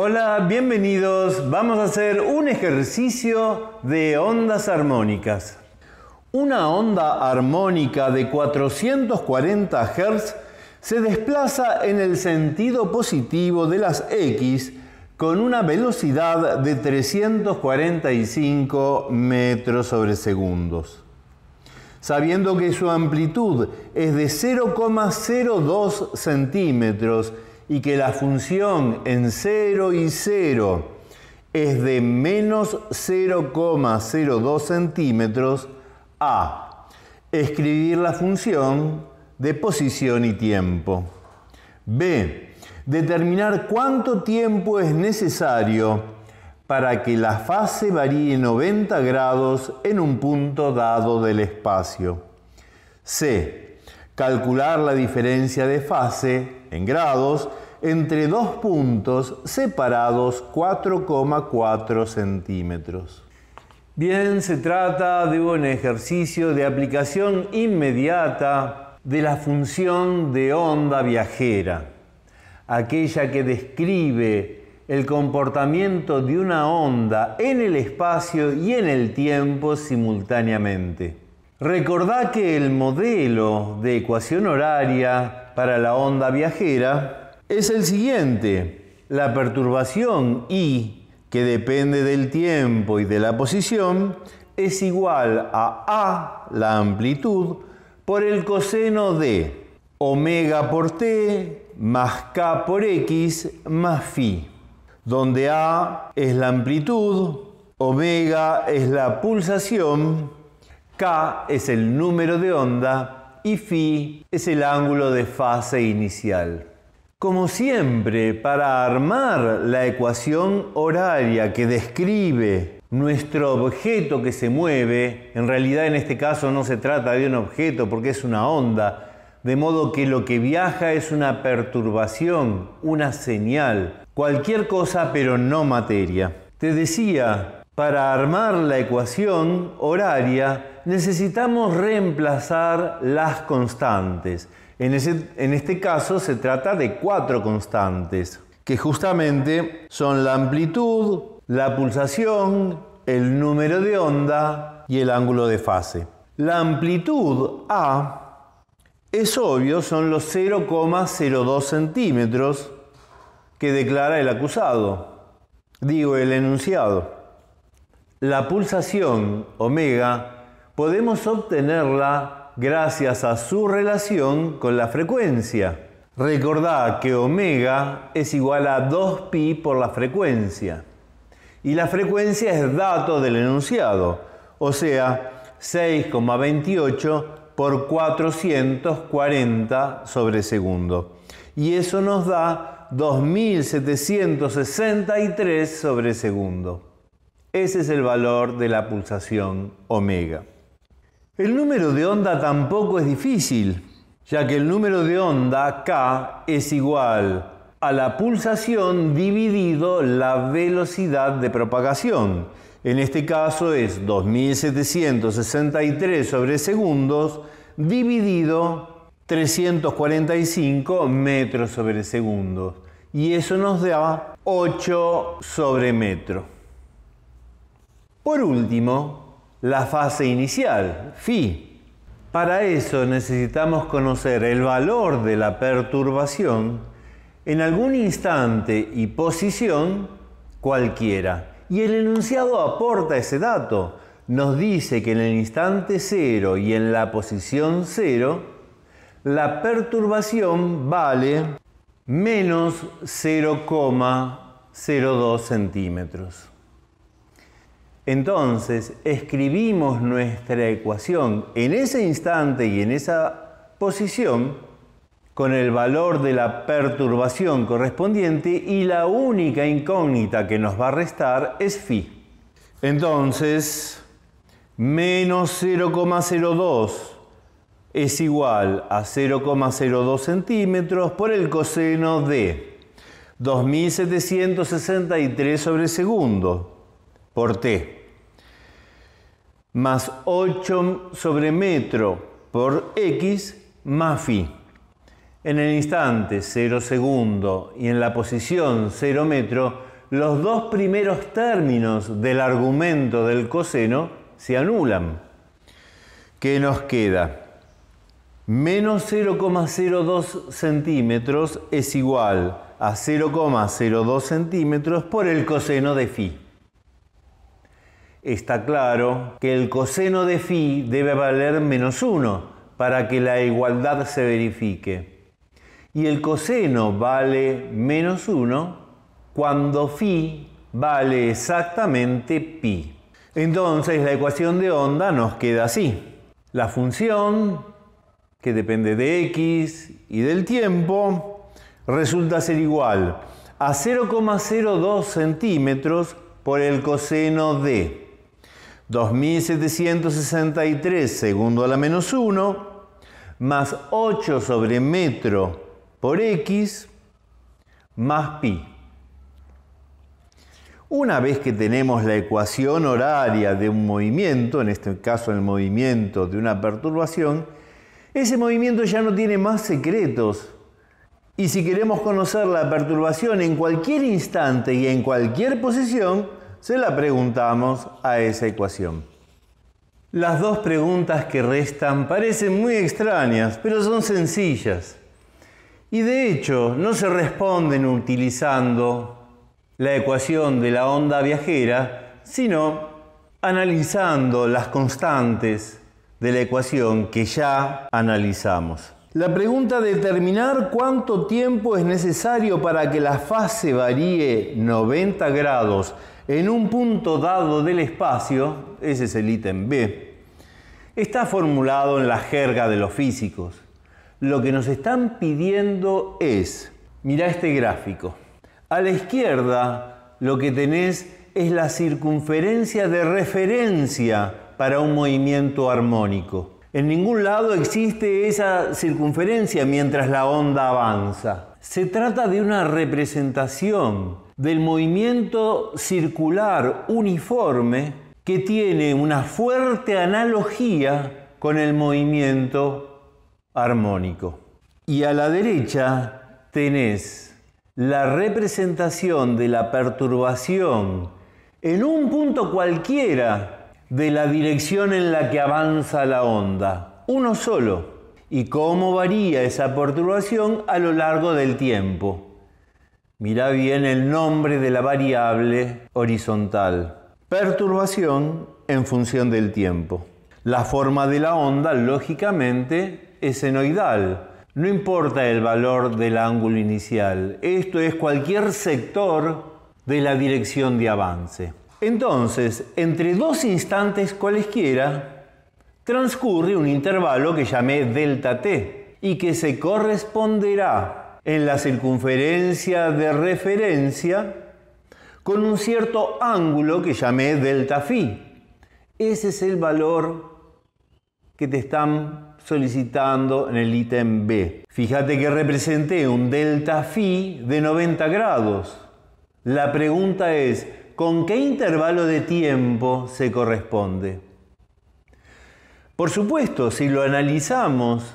Hola, bienvenidos. Vamos a hacer un ejercicio de ondas armónicas. Una onda armónica de 440 Hz se desplaza en el sentido positivo de las X con una velocidad de 345 metros sobre segundos. Sabiendo que su amplitud es de 0,02 centímetros, y que la función en 0 y 0 es de menos 0,02 centímetros a escribir la función de posición y tiempo. B. Determinar cuánto tiempo es necesario para que la fase varíe 90 grados en un punto dado del espacio. C. Calcular la diferencia de fase en grados entre dos puntos separados 4,4 centímetros. Bien, se trata de un ejercicio de aplicación inmediata de la función de onda viajera, aquella que describe el comportamiento de una onda en el espacio y en el tiempo simultáneamente. Recordá que el modelo de ecuación horaria para la onda viajera es el siguiente. La perturbación I, que depende del tiempo y de la posición, es igual a A, la amplitud, por el coseno de omega por t más k por x más phi, donde A es la amplitud, omega es la pulsación, k es el número de onda y phi es el ángulo de fase inicial. Como siempre, para armar la ecuación horaria que describe nuestro objeto que se mueve, en realidad en este caso no se trata de un objeto porque es una onda, de modo que lo que viaja es una perturbación, una señal, cualquier cosa pero no materia. Te decía, para armar la ecuación horaria necesitamos reemplazar las constantes. En, este caso se trata de cuatro constantes, que justamente son la amplitud, la pulsación, el número de onda y el ángulo de fase. La amplitud A es obvio, son los 0,02 centímetros que declara el acusado, digo el enunciado. La pulsación omega podemos obtenerla gracias a su relación con la frecuencia. Recordá que omega es igual a 2pi por la frecuencia. Y la frecuencia es dato del enunciado, o sea, 6,28 por 440 sobre segundo. Y eso nos da 2763 sobre segundo. Ese es el valor de la pulsación omega. El número de onda tampoco es difícil, ya que el número de onda K es igual a la pulsación dividido la velocidad de propagación. En este caso es 2763 sobre segundos dividido 345 metros sobre segundos. Y eso nos da 8 sobre metro. Por último, la fase inicial, fi. Para eso necesitamos conocer el valor de la perturbación en algún instante y posición cualquiera. Y el enunciado aporta ese dato. Nos dice que en el instante cero y en la posición cero, la perturbación vale menos 0,02 centímetros. Entonces, escribimos nuestra ecuación en ese instante y en esa posición con el valor de la perturbación correspondiente y la única incógnita que nos va a restar es phi. Entonces, menos 0,02 es igual a 0,02 centímetros por el coseno de 2763 sobre segundo por t más 8 sobre metro por x más phi. En el instante 0 segundo y en la posición 0 metro, los dos primeros términos del argumento del coseno se anulan. ¿Qué nos queda? Menos 0,02 centímetros es igual a 0,02 centímetros por el coseno de phi está claro que el coseno de phi debe valer menos 1 para que la igualdad se verifique. Y el coseno vale menos 1 cuando phi vale exactamente pi. Entonces la ecuación de onda nos queda así. La función, que depende de x y del tiempo, resulta ser igual a 0,02 centímetros por el coseno de 2763 segundo a la menos 1 más 8 sobre metro por x más pi. Una vez que tenemos la ecuación horaria de un movimiento, en este caso el movimiento de una perturbación, ese movimiento ya no tiene más secretos. Y si queremos conocer la perturbación en cualquier instante y en cualquier posición, se la preguntamos a esa ecuación. Las dos preguntas que restan parecen muy extrañas, pero son sencillas. Y de hecho no se responden utilizando la ecuación de la onda viajera, sino analizando las constantes de la ecuación que ya analizamos. La pregunta determinar cuánto tiempo es necesario para que la fase varíe 90 grados en un punto dado del espacio, ese es el ítem B, está formulado en la jerga de los físicos. Lo que nos están pidiendo es, mira este gráfico, a la izquierda lo que tenés es la circunferencia de referencia para un movimiento armónico. En ningún lado existe esa circunferencia mientras la onda avanza. Se trata de una representación del movimiento circular uniforme que tiene una fuerte analogía con el movimiento armónico. Y a la derecha tenés la representación de la perturbación en un punto cualquiera de la dirección en la que avanza la onda, uno solo, y cómo varía esa perturbación a lo largo del tiempo. Mira bien el nombre de la variable horizontal. Perturbación en función del tiempo. La forma de la onda, lógicamente, es senoidal. No importa el valor del ángulo inicial. Esto es cualquier sector de la dirección de avance. Entonces, entre dos instantes cualesquiera, transcurre un intervalo que llamé delta t y que se corresponderá en la circunferencia de referencia con un cierto ángulo que llamé delta phi. Ese es el valor que te están solicitando en el ítem B. Fíjate que representé un delta phi de 90 grados. La pregunta es, ¿con qué intervalo de tiempo se corresponde? Por supuesto, si lo analizamos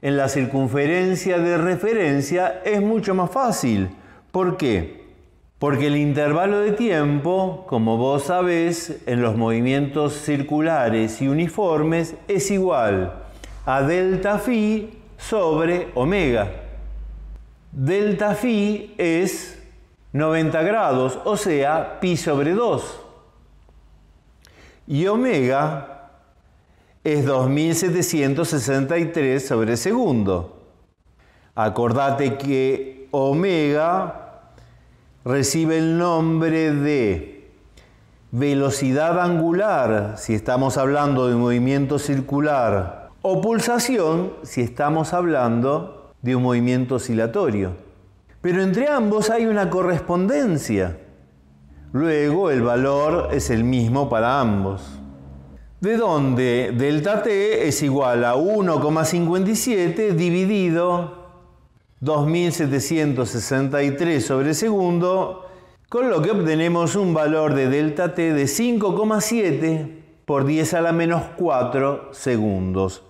en la circunferencia de referencia es mucho más fácil. ¿Por qué? Porque el intervalo de tiempo, como vos sabés, en los movimientos circulares y uniformes es igual a delta phi sobre omega. Delta phi es 90 grados, o sea, pi sobre 2. Y omega es 2763 sobre segundo. Acordate que omega recibe el nombre de velocidad angular si estamos hablando de un movimiento circular o pulsación si estamos hablando de un movimiento oscilatorio. Pero entre ambos hay una correspondencia. Luego el valor es el mismo para ambos de donde delta t es igual a 1,57 dividido 2763 sobre segundo, con lo que obtenemos un valor de delta t de 5,7 por 10 a la menos 4 segundos.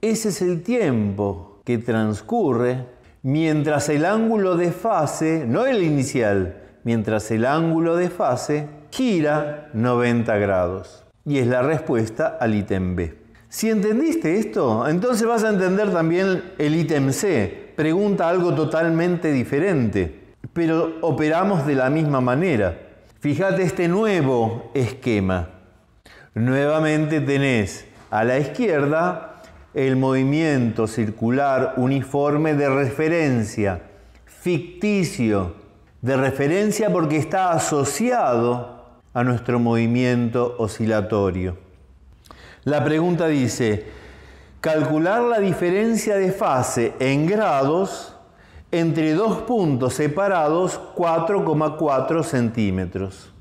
Ese es el tiempo que transcurre mientras el ángulo de fase, no el inicial, mientras el ángulo de fase gira 90 grados y es la respuesta al ítem B. Si entendiste esto, entonces vas a entender también el ítem C. Pregunta algo totalmente diferente, pero operamos de la misma manera. Fíjate este nuevo esquema. Nuevamente tenés a la izquierda el movimiento circular uniforme de referencia, ficticio, de referencia porque está asociado a nuestro movimiento oscilatorio. La pregunta dice, calcular la diferencia de fase en grados entre dos puntos separados 4,4 centímetros.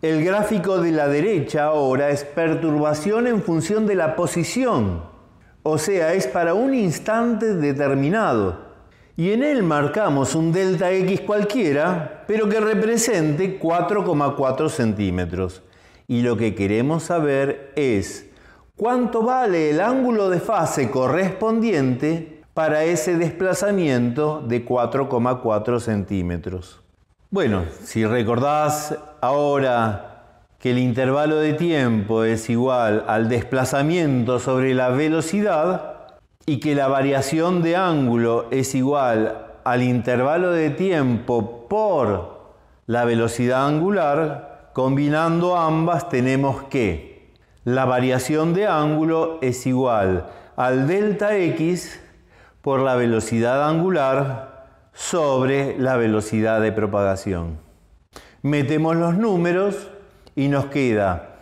El gráfico de la derecha ahora es perturbación en función de la posición, o sea, es para un instante determinado y en él marcamos un delta X cualquiera, pero que represente 4,4 centímetros. Y lo que queremos saber es cuánto vale el ángulo de fase correspondiente para ese desplazamiento de 4,4 centímetros. Bueno, si recordás ahora que el intervalo de tiempo es igual al desplazamiento sobre la velocidad, y que la variación de ángulo es igual al intervalo de tiempo por la velocidad angular, combinando ambas tenemos que la variación de ángulo es igual al delta x por la velocidad angular sobre la velocidad de propagación. Metemos los números y nos queda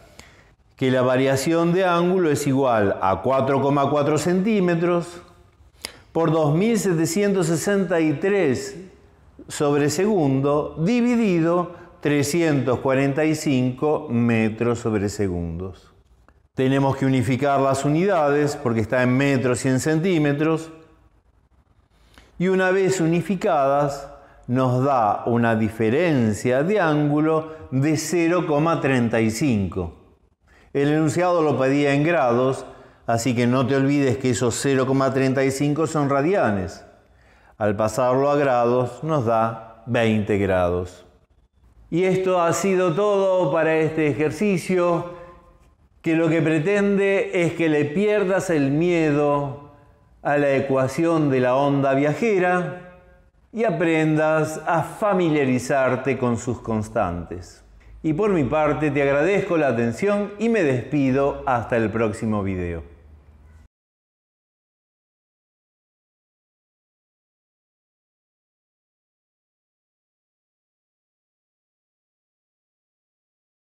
que la variación de ángulo es igual a 4,4 centímetros por 2763 sobre segundo dividido 345 metros sobre segundos. Tenemos que unificar las unidades porque está en metros y en centímetros. Y una vez unificadas nos da una diferencia de ángulo de 0,35. El enunciado lo pedía en grados, así que no te olvides que esos 0,35 son radianes. Al pasarlo a grados nos da 20 grados. Y esto ha sido todo para este ejercicio, que lo que pretende es que le pierdas el miedo a la ecuación de la onda viajera y aprendas a familiarizarte con sus constantes. Y por mi parte te agradezco la atención y me despido hasta el próximo video.